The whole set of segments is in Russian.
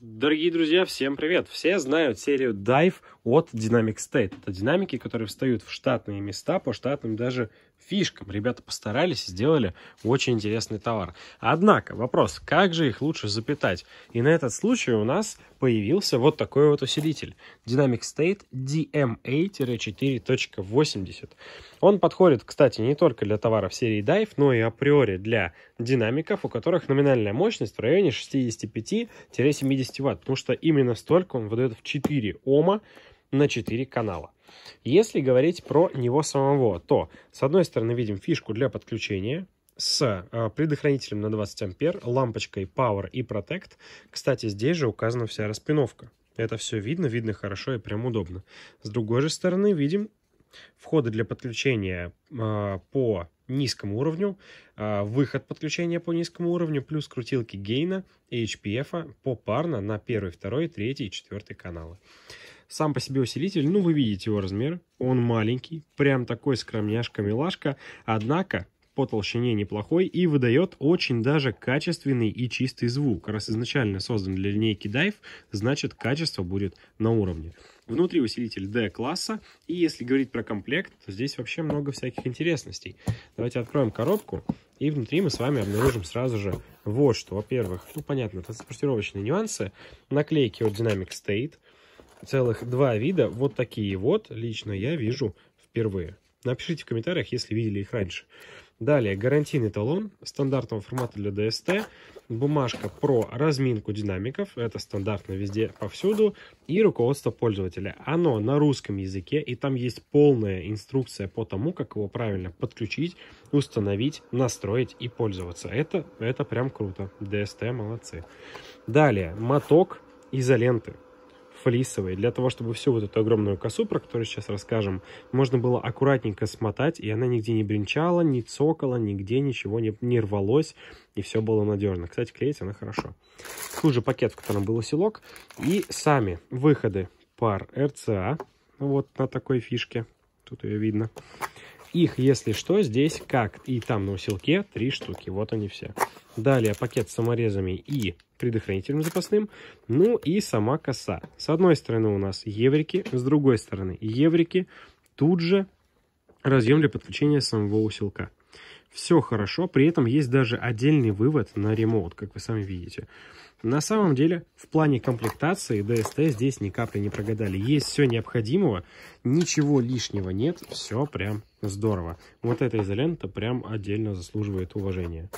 Дорогие друзья, всем привет! Все знают серию Dive от Dynamic State. Это динамики, которые встают в штатные места по штатным даже фишкам. Ребята постарались и сделали очень интересный товар. Однако вопрос, как же их лучше запитать? И на этот случай у нас появился вот такой вот усилитель. Dynamic State DMA-4.80. Он подходит, кстати, не только для товаров серии Dive, но и априори для динамиков, у которых номинальная мощность в районе 65-70 Вт, потому что именно столько он выдает в 4 Ома, на 4 канала. Если говорить про него самого, то с одной стороны видим фишку для подключения, с э, предохранителем на 20 ампер, лампочкой Power и Protect. Кстати, здесь же указана вся распиновка. Это все видно, видно хорошо и прям удобно. С другой же стороны видим входы для подключения э, по низкому уровню, э, выход подключения по низкому уровню, плюс крутилки гейна и HPF -а попарно на первый, второй, третий и четвертый каналы. Сам по себе усилитель, ну вы видите его размер, он маленький, прям такой скромняшка-милашка, однако по толщине неплохой и выдает очень даже качественный и чистый звук. Раз изначально создан для линейки Dive, значит качество будет на уровне. Внутри усилитель D-класса, и если говорить про комплект, то здесь вообще много всяких интересностей. Давайте откроем коробку, и внутри мы с вами обнаружим сразу же вот что. Во-первых, ну понятно, транспортировочные нюансы, наклейки от Dynamic State, целых два вида. Вот такие вот лично я вижу впервые. Напишите в комментариях, если видели их раньше. Далее, гарантийный талон стандартного формата для DST бумажка про разминку динамиков, это стандартно везде, повсюду, и руководство пользователя. Оно на русском языке, и там есть полная инструкция по тому, как его правильно подключить, установить, настроить и пользоваться. Это, это прям круто. DST молодцы. Далее, моток изоленты флисовой, для того, чтобы всю вот эту огромную косу, про которую сейчас расскажем, можно было аккуратненько смотать, и она нигде не бренчала, не цокала, нигде ничего не, не рвалось, и все было надежно. Кстати, клеить она хорошо. Хуже пакет, в котором был оселок, и сами выходы пар РЦА, вот на такой фишке, тут ее видно. Их, если что, здесь, как и там на усилке, три штуки. Вот они все. Далее пакет с саморезами и предохранителем запасным. Ну и сама коса. С одной стороны у нас еврики, с другой стороны еврики. Тут же разъем для подключения самого усилка все хорошо, при этом есть даже отдельный вывод на ремонт, как вы сами видите. На самом деле, в плане комплектации DST здесь ни капли не прогадали. Есть все необходимого, ничего лишнего нет, все прям здорово. Вот эта изолента прям отдельно заслуживает уважения.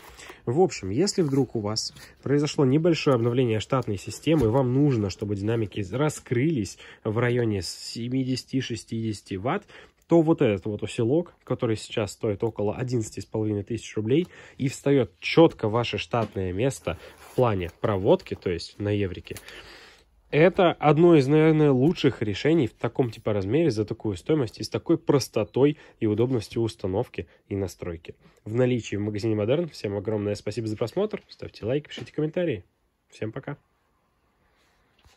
В общем, если вдруг у вас произошло небольшое обновление штатной системы, вам нужно, чтобы динамики раскрылись в районе 70-60 ватт, то вот этот вот усилок, который сейчас стоит около 11,5 тысяч рублей и встает четко ваше штатное место в плане проводки, то есть на еврике, это одно из, наверное, лучших решений в таком типа размере за такую стоимость и с такой простотой и удобностью установки и настройки. В наличии в магазине Модерн. Всем огромное спасибо за просмотр. Ставьте лайк, пишите комментарии. Всем пока.